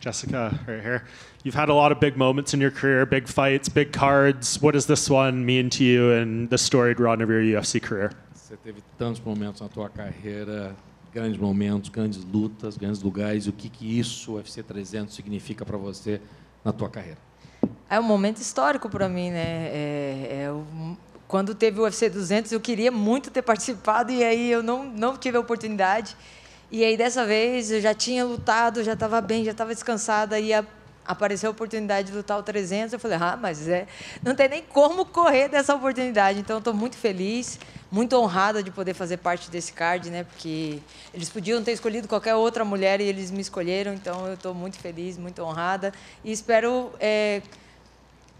Jessica, right here. You've had a lot of big moments in your career, big fights, big cards. What does this one mean to you and the storied run of your UFC career? Você teve tantos momentos na tua carreira, grandes momentos, grandes lutas, grandes lugares. O que que isso UFC 300 significa para você na tua carreira? É um momento histórico para mim, né? É, é um quando teve o UFC 200, eu queria muito ter participado e aí eu não, não tive a oportunidade. E aí dessa vez eu já tinha lutado, já estava bem, já estava descansada e a, apareceu a oportunidade de lutar o 300. Eu falei, ah, mas é, não tem nem como correr dessa oportunidade. Então estou muito feliz, muito honrada de poder fazer parte desse card, né? Porque eles podiam ter escolhido qualquer outra mulher e eles me escolheram. Então eu estou muito feliz, muito honrada e espero é,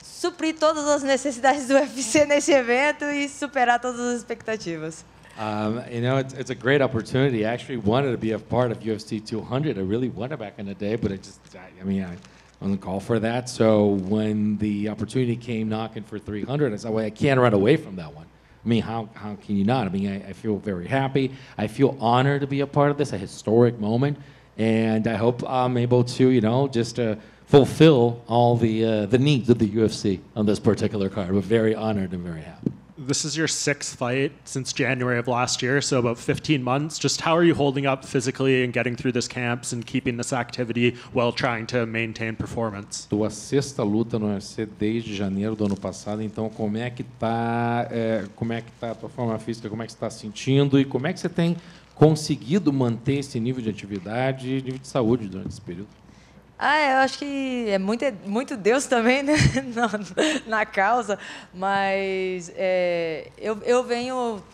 suprir todas as necessidades do UFC nesse evento e superar todas as expectativas. Um, you know, it's, it's a great opportunity. I actually wanted to be a part of UFC 200. I really wanted back in the day, but it just, I, I mean, I on the call for that. So when the opportunity came knocking for 300, I said, well, I can't run away from that one. I mean, how, how can you not? I mean, I, I feel very happy. I feel honored to be a part of this, a historic moment. And I hope I'm able to, you know, just uh, fulfill all the, uh, the needs of the UFC on this particular card. We're very honored and very happy. this is your sixth fight since January of last year, so about 15 months. Just how are you holding up physically and getting through this camps and keeping this activity while trying to maintain performance? Tua sexta luta no UFC desde janeiro do ano passado, então como é que tá, é, como é que tá a tua forma física, como é que você está sentindo e como é que você tem conseguido manter esse nível de atividade e nível de saúde durante esse período? Ah, eu acho que é muito, muito Deus também, né? na, na causa, mas é, eu, eu venho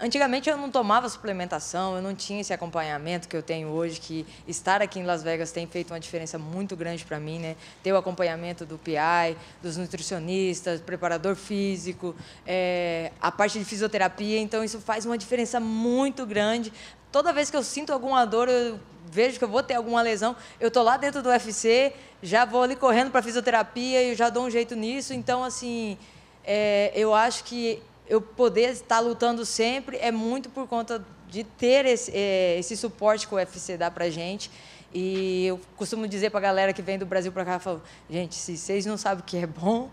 Antigamente eu não tomava suplementação, eu não tinha esse acompanhamento que eu tenho hoje, que estar aqui em Las Vegas tem feito uma diferença muito grande para mim, né? Ter o acompanhamento do PI, dos nutricionistas, preparador físico, é, a parte de fisioterapia, então isso faz uma diferença muito grande. Toda vez que eu sinto alguma dor, eu vejo que eu vou ter alguma lesão, eu tô lá dentro do UFC, já vou ali correndo para fisioterapia e já dou um jeito nisso, então assim, é, eu acho que eu poder estar lutando sempre é muito por conta de ter esse, é, esse suporte que o UFC dá para gente. E eu costumo dizer para a galera que vem do Brasil para cá, falo, gente, se vocês não sabem o que é bom,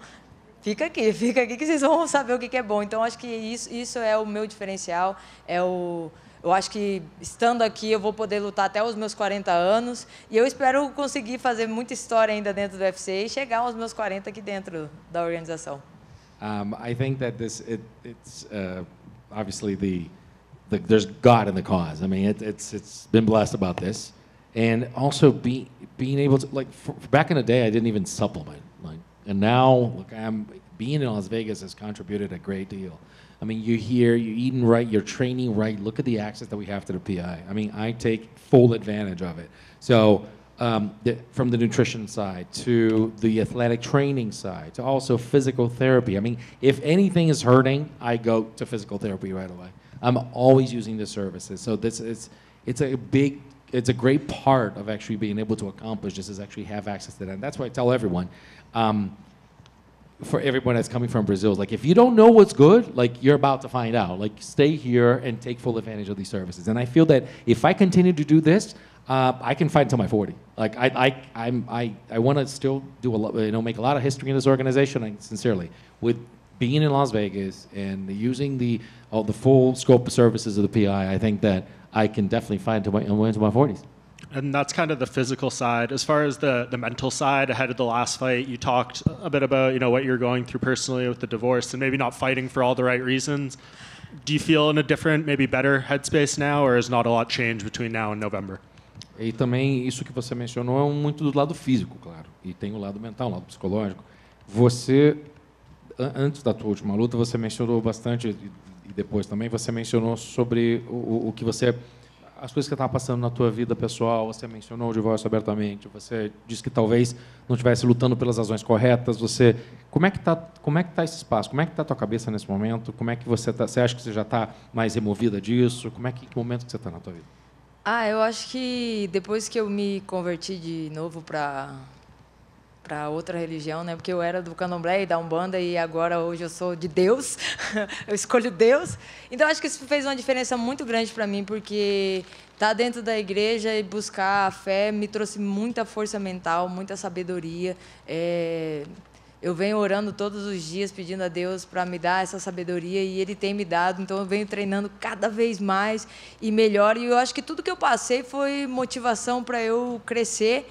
fica aqui, fica aqui que vocês vão saber o que é bom. Então, acho que isso, isso é o meu diferencial, é o... Eu acho que estando aqui eu vou poder lutar até os meus 40 anos e eu espero conseguir fazer muita história ainda dentro do UFC e chegar aos meus 40 aqui dentro da organização. Um, I think that this it, it's uh, obviously the, the, there's God in the cause. I mean, it, it's it's been blessed about this, and also be, being able to like for, back in the day, I didn't even supplement like, and now look, I'm being in Las Vegas has contributed a great deal. I mean, you're here, you're eating right, you're training right. Look at the access that we have to the PI. I mean, I take full advantage of it. So um, the, from the nutrition side to the athletic training side to also physical therapy. I mean, if anything is hurting, I go to physical therapy right away. I'm always using the services. So this is it's a big it's a great part of actually being able to accomplish this is actually have access to that. And that's why I tell everyone. Um, for everyone that's coming from Brazil, like if you don't know what's good, like you're about to find out. Like stay here and take full advantage of these services. And I feel that if I continue to do this, uh, I can fight until my 40. Like I, I, I'm, i I, want to still do a lot, you know, make a lot of history in this organization. I, sincerely, with being in Las Vegas and using the all the full scope of services of the PI, I think that I can definitely fight until my, until my 40s. And that's kind of the physical side. As far as the, the mental side, ahead of the last fight, you talked a bit about you know what you're going through personally with the divorce and maybe not fighting for all the right reasons. Do you feel in a different, maybe better headspace now, or has not a lot changed between now and November? E também isso que você mencionou é muito do lado físico, claro. E tem o lado mental, o lado psicológico. Você, antes da tua última luta, você mencionou bastante, e depois também, você mencionou sobre o, o que você as coisas que estavam passando na tua vida pessoal, você mencionou o divórcio abertamente, você disse que talvez não estivesse lutando pelas razões corretas, você... Como é que está como é que tá esse espaço? Como é que está a tua cabeça nesse momento? Como é que você tá, Você acha que você já está mais removida disso? Como é que, que momento que você está na tua vida? Ah, eu acho que depois que eu me converti de novo para para outra religião, né? Porque eu era do Candomblé e da Umbanda e agora hoje eu sou de Deus. eu escolho Deus. Então acho que isso fez uma diferença muito grande para mim, porque estar tá dentro da igreja e buscar a fé me trouxe muita força mental, muita sabedoria. É eu venho orando todos os dias, pedindo a Deus para me dar essa sabedoria e Ele tem me dado. Então eu venho treinando cada vez mais e melhor. E eu acho que tudo que eu passei foi motivação para eu crescer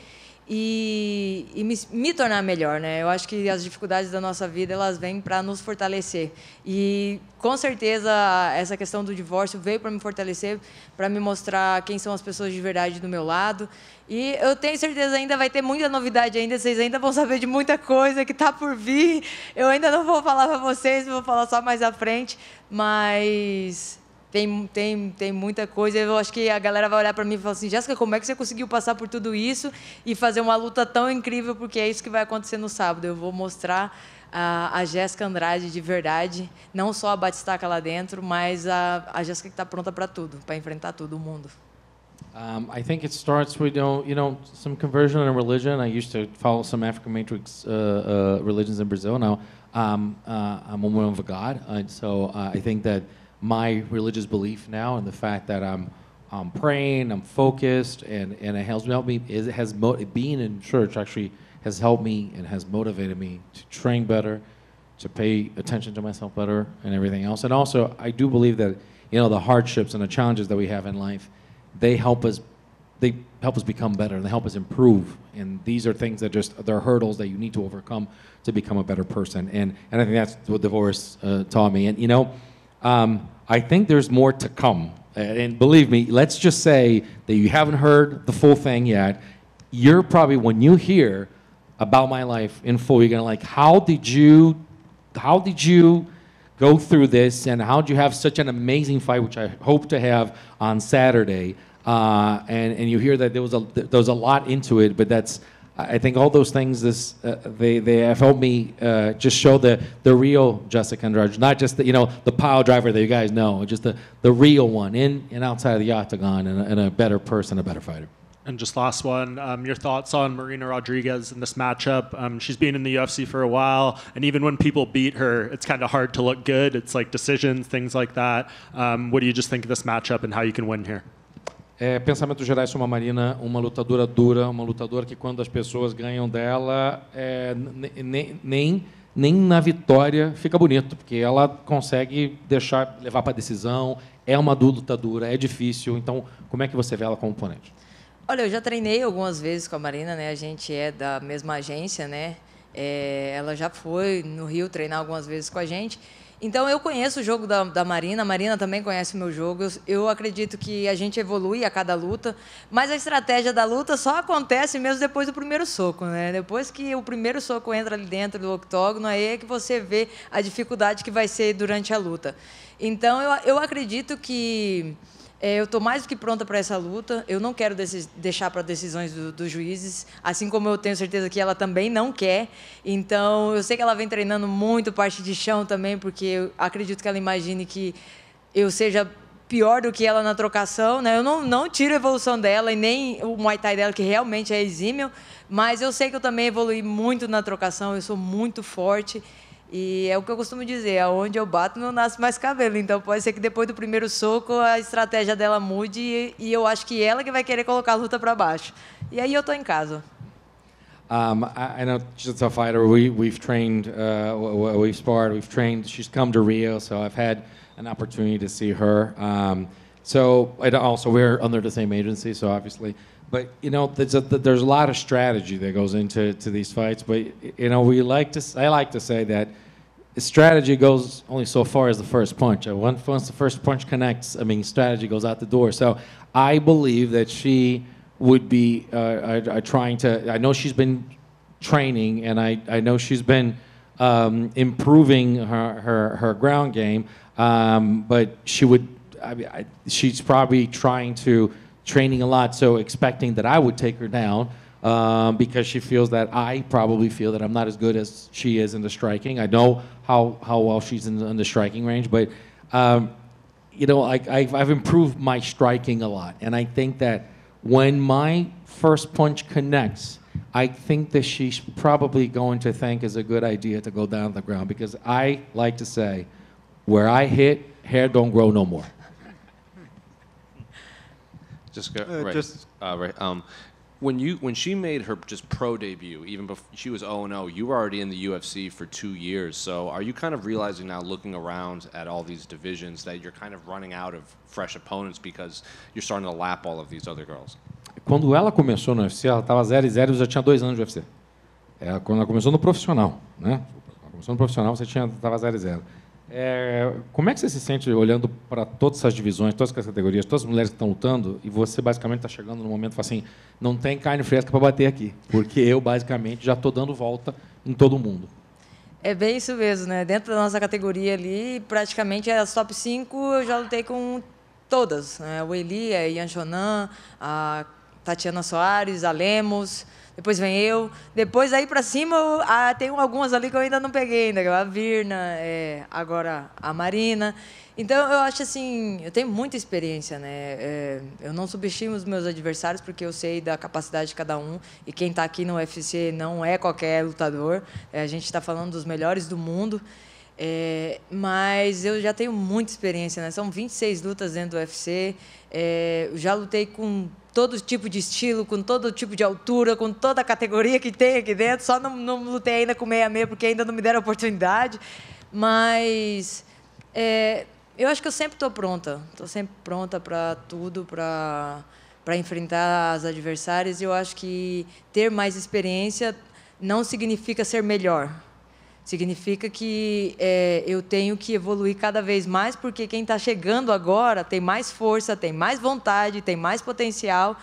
e, e me, me, tornar melhor, né? Eu acho que as dificuldades da nossa vida elas vêm para nos fortalecer e com certeza essa questão do divórcio veio para me fortalecer, para me mostrar quem são as pessoas de verdade do meu lado e eu tenho certeza ainda vai ter muita novidade ainda, vocês ainda vão saber de muita coisa que está por vir. Eu ainda não vou falar para vocês, vou falar só mais à frente, mas tem, tem, tem muita coisa. Eu acho que a galera vai olhar para mim e falar assim: Jéssica, como é que você conseguiu passar por tudo isso e fazer uma luta tão incrível? Porque é isso que vai acontecer no sábado. Eu vou mostrar a, a Jéssica Andrade de verdade, não só a Batistaca lá dentro, mas a, a Jéssica que está pronta para tudo, para enfrentar tudo o mundo. Um, I think it starts with you know, you know some conversion in religion. I used to follow some African matrix uh, uh, religions in Brazil. Now um, uh, I'm a woman of God, and so uh, I think that my religious belief now and the fact that I'm I'm praying, I'm focused, and, and it helps me. me it has being in church actually has helped me and has motivated me to train better, to pay attention to myself better, and everything else. And also, I do believe that you know the hardships and the challenges that we have in life, they help us, they help us become better, and they help us improve. And these are things that just they're hurdles that you need to overcome to become a better person. And and I think that's what divorce uh, taught me. And you know um, I think there's more to come. Uh, and believe me, let's just say that you haven't heard the full thing yet. You're probably, when you hear about my life in full, you're going to like, how did you, how did you go through this and how did you have such an amazing fight, which I hope to have on Saturday. Uh, and, and you hear that there was, a, there was a lot into it, but that's I think all those things this, uh, they, they have helped me uh, just show the, the real Jessica Andrade, not just the, you know the pile driver that you guys know, just the, the real one in and outside of the octagon and a, and a better person, a better fighter. And just last one, um, your thoughts on Marina Rodriguez in this matchup? Um, she's been in the UFC for a while, and even when people beat her, it's kind of hard to look good. It's like decisions, things like that. Um, what do you just think of this matchup and how you can win here? É, Pensamentos Gerais sobre uma Marina, uma lutadora dura, uma lutadora que, quando as pessoas ganham dela, é, nem, nem, nem na vitória fica bonito, porque ela consegue deixar levar para a decisão, é uma lutadora, é difícil. Então, como é que você vê ela como oponente? Olha, eu já treinei algumas vezes com a Marina, né? A gente é da mesma agência, né? É, ela já foi no Rio treinar algumas vezes com a gente. Então eu conheço o jogo da, da Marina, a Marina também conhece o meu jogo. Eu, acredito que a gente evolui a cada luta, mas a estratégia da luta só acontece mesmo depois do primeiro soco, né? Depois que o primeiro soco entra ali dentro do octógono, aí é que você vê a dificuldade que vai ser durante a luta. Então eu, eu acredito que é, eu estou mais do que pronta para essa luta. Eu não quero deixar para decisões do, dos juízes, assim como eu tenho certeza que ela também não quer. Então, eu sei que ela vem treinando muito parte de chão também, porque eu acredito que ela imagine que eu seja pior do que ela na trocação, né? Eu não, não tiro a evolução dela e nem o Muay Thai dela, que realmente é exímio, mas eu sei que eu também evolui muito na trocação, eu sou muito forte. E é o que eu costumo dizer, aonde eu bato não nasce mais cabelo. Então pode ser que depois do primeiro soco a estratégia dela mude e eu acho que ela que vai querer colocar a luta para baixo. E aí eu tô em casa. Um, I, I know she's a fighter. We, we've trained, uh, we've sparred, we've trained. She's come to Rio, so I've had an opportunity to see her. Um, so also we're under the same agency, so obviously But you know, there's a, there's a lot of strategy that goes into to these fights. But you know, we like to I like to say that strategy goes only so far as the first punch. Once the first punch connects, I mean, strategy goes out the door. So I believe that she would be uh, uh, uh, trying to. I know she's been training, and I I know she's been. Um, improving her, her, her ground game, um, but she would. I mean, I, she's probably trying to training a lot, so expecting that I would take her down um, because she feels that I probably feel that I'm not as good as she is in the striking. I know how, how well she's in the, in the striking range, but um, you know, I, I've, I've improved my striking a lot, and I think that when my first punch connects, I think that she's probably going to think it's a good idea to go down the ground because I like to say, where I hit, hair don't grow no more. Jessica, Uh, right, just- uh, right. Um, when you when she made her just pro debut, even before she was 0 0, you were already in the UFC for two years. So are you kind of realizing now, looking around at all these divisions, that you're kind of running out of fresh opponents because you're starting to lap all of these other girls? Quando ela começou no UFC, ela estava 0 e 0 já tinha dois anos de UFC. É, quando ela começou no profissional, né? Ela começou no profissional, você tinha estava 0 0. É, como é que você se sente olhando para todas essas divisões, todas as categorias, todas as mulheres que estão lutando, e você basicamente está chegando no momento assim, não tem carne fresca para bater aqui, porque eu basicamente já estou dando volta em todo mundo. É bem isso mesmo, né? Dentro da nossa categoria ali, praticamente é as top 5 eu já lutei com todas, né? O Eli, a Ian Jonan, a Tatiana Soares, a Lemos, depois vem eu, depois aí para cima eu, ah, tem algumas ali que eu ainda não peguei ainda, né? é a Virna, é, agora a Marina. Então eu acho assim, eu tenho muita experiência, né? É, eu não subestimo os meus adversários porque eu sei da capacidade de cada um e quem está aqui no UFC não é qualquer lutador. É, a gente está falando dos melhores do mundo. É, mas eu já tenho muita experiência, né? São 26 lutas dentro do UFC. É, já lutei com todo tipo de estilo, com todo tipo de altura, com toda a categoria que tem aqui dentro. Só não, não lutei ainda com meia-meia porque ainda não me deram a oportunidade. Mas é, eu acho que eu sempre estou pronta. Estou sempre pronta para tudo, para para enfrentar as adversárias. e Eu acho que ter mais experiência não significa ser melhor. Significa que é, eu tenho que evoluir cada vez mais, porque quem está chegando agora tem mais força, tem mais vontade, tem mais potencial.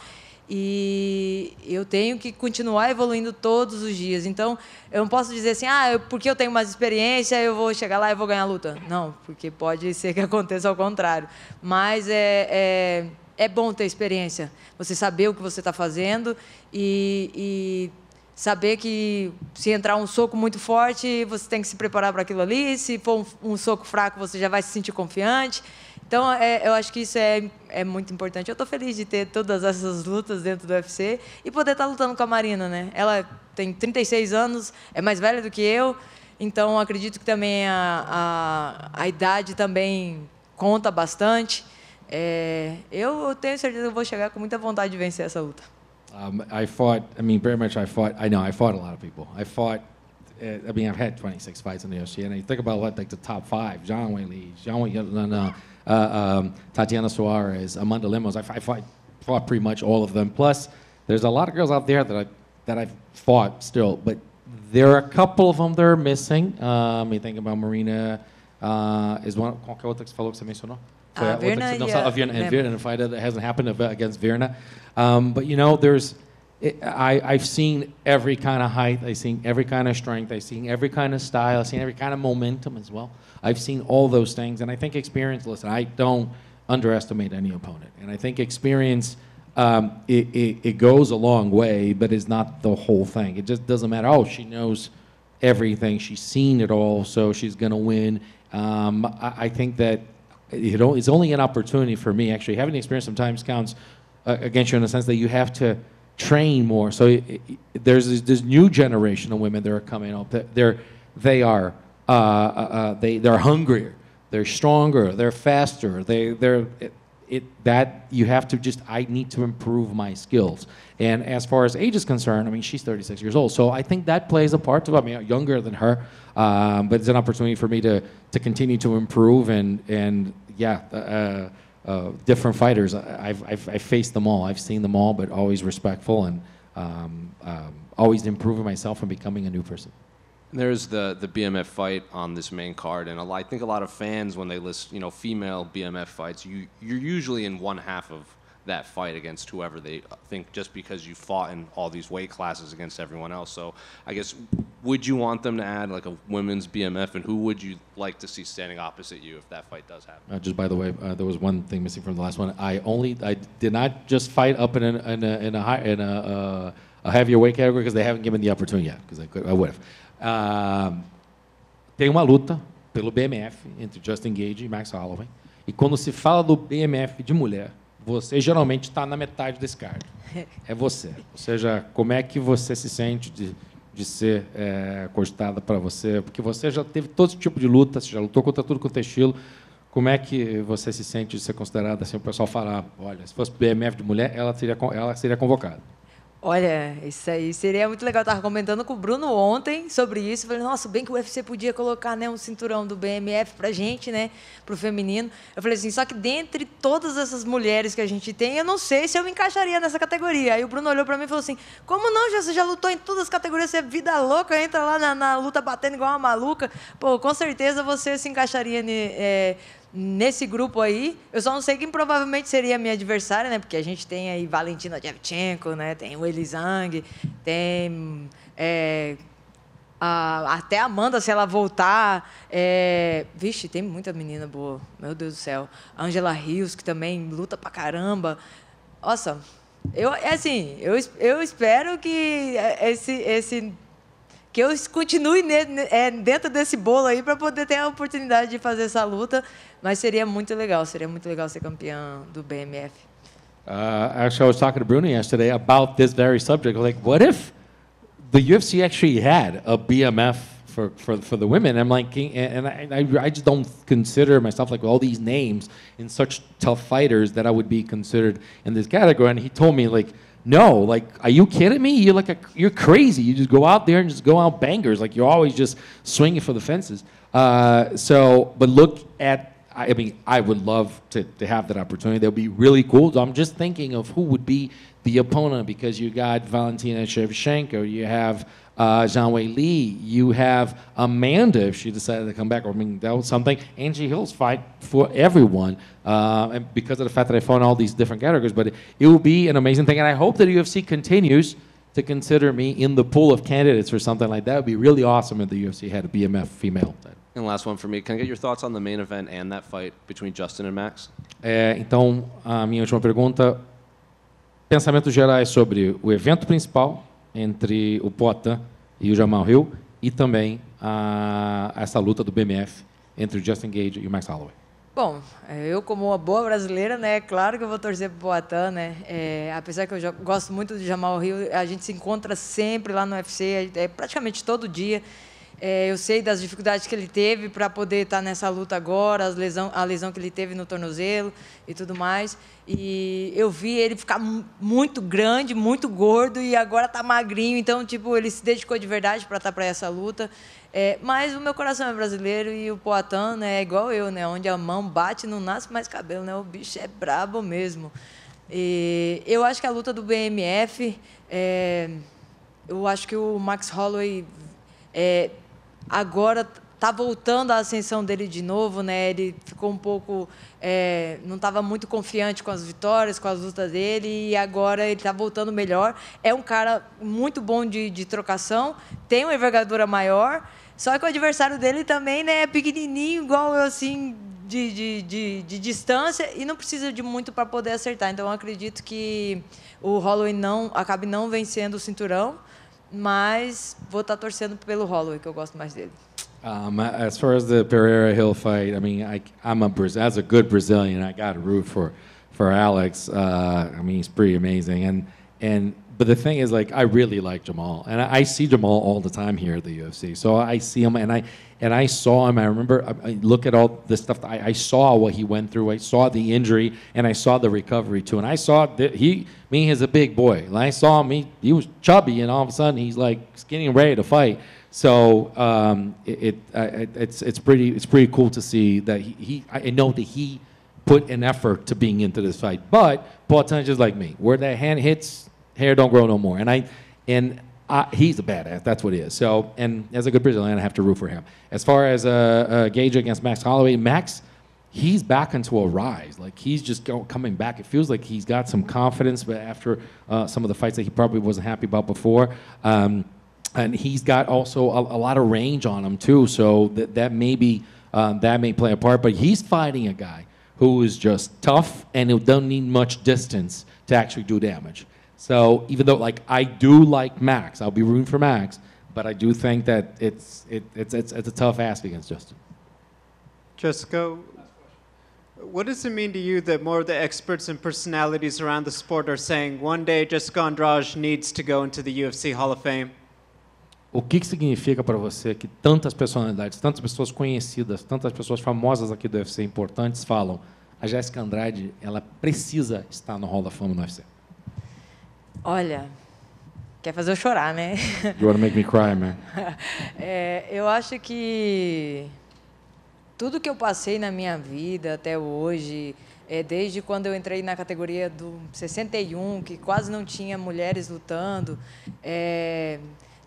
E eu tenho que continuar evoluindo todos os dias. Então, eu não posso dizer assim, ah, porque eu tenho mais experiência, eu vou chegar lá e vou ganhar a luta. Não, porque pode ser que aconteça ao contrário. Mas é, é, é bom ter experiência, você saber o que você está fazendo e, e saber que se entrar um soco muito forte, você tem que se preparar para aquilo ali, se for um, um soco fraco, você já vai se sentir confiante. Então, é, eu acho que isso é, é muito importante. Eu estou feliz de ter todas essas lutas dentro do UFC e poder estar tá lutando com a Marina, né? Ela tem 36 anos, é mais velha do que eu, então acredito que também a, a, a idade também conta bastante. É, eu, eu tenho certeza que eu vou chegar com muita vontade de vencer essa luta. Um, I fought. I mean, very much I fought. I know I fought a lot of people. I fought. Uh, I mean, I've had 26 fights in the UFC, and I think about what, like the top five: John Wayne Lee, John Wayne, uh, um, Tatiana Suarez, Amanda Limos. I, I fought, fought pretty much all of them. Plus, there's a lot of girls out there that I that I've fought still, but there are a couple of them that are missing. Um, uh, you think about Marina. Uh, is one. Qual outra que você falou que você mencionou? Uh, Verna, no, yeah. Vienna and Verna, fight that hasn't happened uh, against Verna. Um, but you know, there's it, I, I've seen every kind of height, I've seen every kind of strength, I've seen every kind of style, I've seen every kind of momentum as well. I've seen all those things, and I think experience. Listen, I don't underestimate any opponent, and I think experience. Um, it, it, it, goes a long way, but it's not the whole thing. It just doesn't matter. Oh, she knows everything. She's seen it all, so she's going to win. Um, I, I think that you know, it's only an opportunity for me actually having experience sometimes counts uh, against you in the sense that you have to train more. So it, it, there's this, this, new generation of women that are coming up. They're they are uh, uh, uh, they they're hungrier. They're stronger. They're faster. They they're it, it that you have to just I need to improve my skills. And as far as age is concerned, I mean, she's 36 years old. So I think that plays a part to, I mean, younger than her, um, but it's an opportunity for me to, to continue to improve and, and yeah, uh, uh, uh different fighters. I've, I've, I've, faced them all. I've seen them all, but always respectful and um, um, always improving myself and becoming a new person. There's the the BMF fight on this main card, and lot, I think a lot of fans, when they list you know female BMF fights, you you're usually in one half of that fight against whoever they think just because you fought in all these weight classes against everyone else. So I guess would you want them to add like a women's BMF, and who would you like to see standing opposite you if that fight does happen? Uh, just by the way, uh, there was one thing missing from the last one. I only I did not just fight up in a, in a, in a high in a, uh, a heavier weight category because they haven't given the opportunity yet. Because I could I would have. Um, tem uma luta pelo BMF entre Justin Gage e Max Holloway. E quando se fala do BMF de mulher, Você geralmente está na metade desse cargo. É você. Ou seja, como é que você se sente de, de ser é, cogitada para você? Porque você já teve todo tipo de luta, você já lutou contra tudo com o é estilo. Como é que você se sente de ser considerada assim? O pessoal falar, olha, se fosse BMF de mulher, ela seria, ela seria convocada. Olha, isso aí seria muito legal. Eu estava comentando com o Bruno ontem sobre isso. Eu falei, nossa, bem que o UFC podia colocar né, um cinturão do BMF pra gente, né? Pro feminino. Eu falei assim, só que dentre todas essas mulheres que a gente tem, eu não sei se eu me encaixaria nessa categoria. Aí o Bruno olhou para mim e falou assim: Como não, Você já lutou em todas as categorias, você é vida louca, entra lá na, na luta batendo igual uma maluca. Pô, com certeza você se encaixaria ne, é, nesse grupo aí, eu só não sei quem provavelmente seria a minha adversária, né? Porque a gente tem aí Valentina Shevchenko, né? Tem o Elizang, tem é, a, até a Amanda, se ela voltar. É, vixe, tem muita menina boa, meu Deus do céu. Angela Rios, que também luta pra caramba. Nossa, eu, é assim, eu, eu espero que esse, esse que eu continue é, dentro desse bolo aí para poder ter a oportunidade de fazer essa luta. Mas seria muito legal, seria muito legal ser campeã do BMF. Uh, actually, I was talking to Bruno yesterday about this very subject. Like, what if the UFC actually had a BMF for, for, for the women. I'm like, and I, I, I, just don't consider myself like all these names in such tough fighters that I would be considered in this category. And he told me like, No, like, are you kidding me? You're like a, you're crazy. You just go out there and just go out bangers. Like you're always just swinging for the fences. Uh, so, but look at I mean, I would love to, to have that opportunity. That would be really cool. I'm just thinking of who would be the opponent because you got Valentina Shevchenko, you have uh, Zhang Wei Li, you have Amanda if she decided to come back. I mean, that was something. Angie Hill's fight for everyone, uh, and because of the fact that I found all these different categories, but it, it will be an amazing thing. And I hope that UFC continues to consider me in the pool of candidates for something like that. It would be really awesome if the UFC had a BMF female. Title. And last one for me. Can I get your thoughts on the main event and that fight between Justin and Max? É, então, a minha última pergunta, pensamentos gerais sobre o evento principal entre o Potta e o Jamal Hill e também a, essa luta do BMF entre o Justin Gage e o Max Holloway. Bom, é, eu como uma boa brasileira, né, é claro que eu vou torcer pro Boatan, né, é, apesar que eu gosto muito do Jamal Rio, a gente se encontra sempre lá no UFC, é, praticamente todo dia, é, eu sei das dificuldades que ele teve para poder estar tá nessa luta agora, as lesão, a lesão que ele teve no tornozelo e tudo mais. E eu vi ele ficar muito grande, muito gordo e agora está magrinho. Então, tipo, ele se dedicou de verdade para estar tá para essa luta. É, mas o meu coração é brasileiro e o Poatan né, é igual eu, né? Onde a mão bate, não nasce mais cabelo, né? O bicho é brabo mesmo. E eu acho que a luta do BMF, é, eu acho que o Max Holloway é, agora tá voltando a ascensão dele de novo, né? Ele ficou um pouco, é, não estava muito confiante com as vitórias, com as lutas dele e agora ele está voltando melhor. É um cara muito bom de, de trocação, tem uma envergadura maior, só que o adversário dele também né, é pequenininho, igual eu assim. De, de, de, de distância e não precisa de muito para poder acertar. Então, eu acredito que o Holloway não acabe não vencendo o cinturão, Mas vou estar torcendo pelo Holloway, que eu gosto mais dele. Um, as far as the Pereira Hill fight, I mean, I, am a as a good Brazilian, I got to root for for Alex. Uh, I mean, he's pretty amazing, and and but the thing is, like, I really like Jamal, and I, I, see Jamal all the time here at the UFC. So I see him, and I and I saw him. I remember, I, I look at all the stuff. I, I, saw what he went through. I saw the injury, and I saw the recovery too. And I saw that he, me, he's a big boy. And I saw him. He, he was chubby, and all of a sudden, he's like skinny and ready to fight. So um, it, it it's it's pretty it's pretty cool to see that he, he I know that he put an effort to being into this fight. But Paul Tunch is like me, where that hand hits hair don't grow no more. And I, and I, he's a badass. That's what he is. So, and as a good Brazilian, I have to root for him. As far as uh, uh, Gage against Max Holloway, Max, he's back into a rise. Like he's just go, coming back. It feels like he's got some confidence, but after uh, some of the fights that he probably wasn't happy about before. Um, and he's got also a, a, lot of range on him too. So that that may be, um, that may play a part. But he's fighting a guy who is just tough and who doesn't need much distance to actually do damage. So even though like I do like Max, I'll be rooting for Max, but I do think that it's it, it's, it's it's a tough ask against Justin. Jessica, what does it mean to you that more of the experts and personalities around the sport are saying one day Jessica Andrade needs to go into the UFC Hall of Fame? O que, que significa para você que tantas personalidades, tantas pessoas conhecidas, tantas pessoas famosas aqui do UFC importantes falam a Jessica Andrade ela precisa estar no Hall da Fama no UFC? Olha, quer fazer eu chorar, né? You want to make me cry, man. É, eu acho que tudo que eu passei na minha vida até hoje, é, desde quando eu entrei na categoria do 61, que quase não tinha mulheres lutando, é,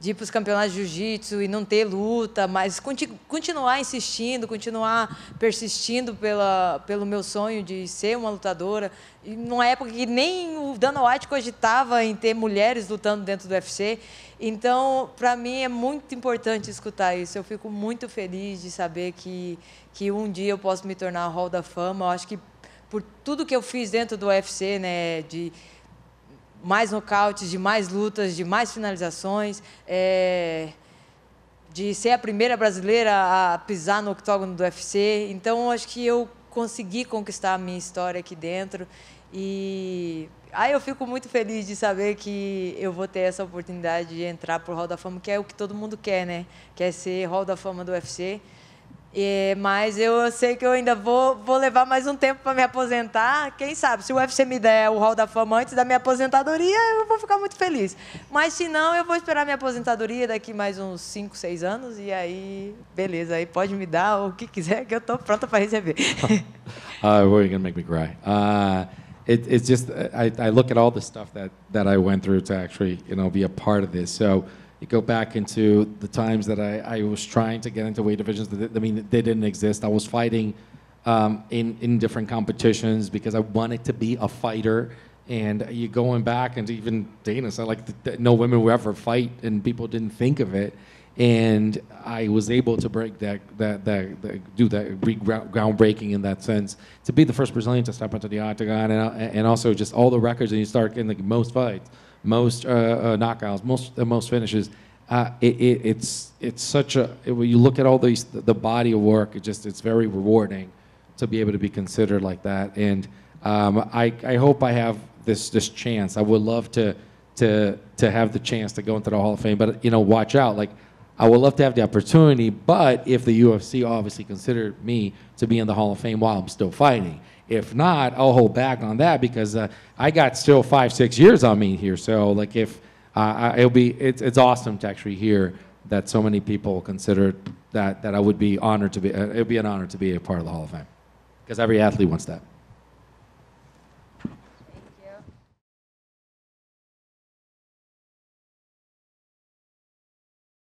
de ir para os campeonatos de jiu-jitsu e não ter luta, mas continuar insistindo, continuar persistindo pela, pelo meu sonho de ser uma lutadora. E numa época que nem o Dana White cogitava em ter mulheres lutando dentro do UFC. Então, para mim é muito importante escutar isso. Eu fico muito feliz de saber que, que um dia eu posso me tornar Hall da Fama. Eu acho que por tudo que eu fiz dentro do UFC, né, de mais nocautes, de mais lutas, de mais finalizações, é, de ser a primeira brasileira a pisar no octógono do UFC. Então, acho que eu consegui conquistar a minha história aqui dentro. E aí eu fico muito feliz de saber que eu vou ter essa oportunidade de entrar para o Hall da Fama, que é o que todo mundo quer, né? Quer ser Hall da Fama do UFC. É, mas eu sei que eu ainda vou, vou levar mais um tempo para me aposentar. Quem sabe, se o UFC me der o Hall da Fama antes da minha aposentadoria, eu vou ficar muito feliz. Mas se não, eu vou esperar minha aposentadoria daqui mais uns 5, 6 anos e aí, beleza, aí pode me dar o que quiser que eu tô pronta para receber. uh, ah, well, you're gonna make me cry. Uh, it, it's just I, I look at all the stuff that that I went through to actually, you know, be a part of this. So you go back into the times that I, I was trying to get into weight divisions that I mean they didn't exist. I was fighting um, in in different competitions because I wanted to be a fighter. And you're going back, and even Dana said like no women would ever fight, and people didn't think of it. And I was able to break that that that, that do that re- groundbreaking in that sense to be the first Brazilian to step into the octagon, and and also just all the records, and you start getting like most fights most uh, uh, knockouts, most most finishes. Uh, it, it, it's it's such a it, when you look at all these the body of work. It just it's very rewarding to be able to be considered like that. And um, I I hope I have this this chance. I would love to to to have the chance to go into the Hall of Fame. But you know, watch out. Like I would love to have the opportunity, but if the UFC obviously considered me to be in the Hall of Fame while I'm still fighting, if not, I'll hold back on that because uh, I got still five, six years on me here. So like if uh, it'll be, it's, it's awesome to actually hear that so many people consider that, that I would be honored to be, uh, it would be an honor to be a part of the Hall of Fame because every athlete wants that.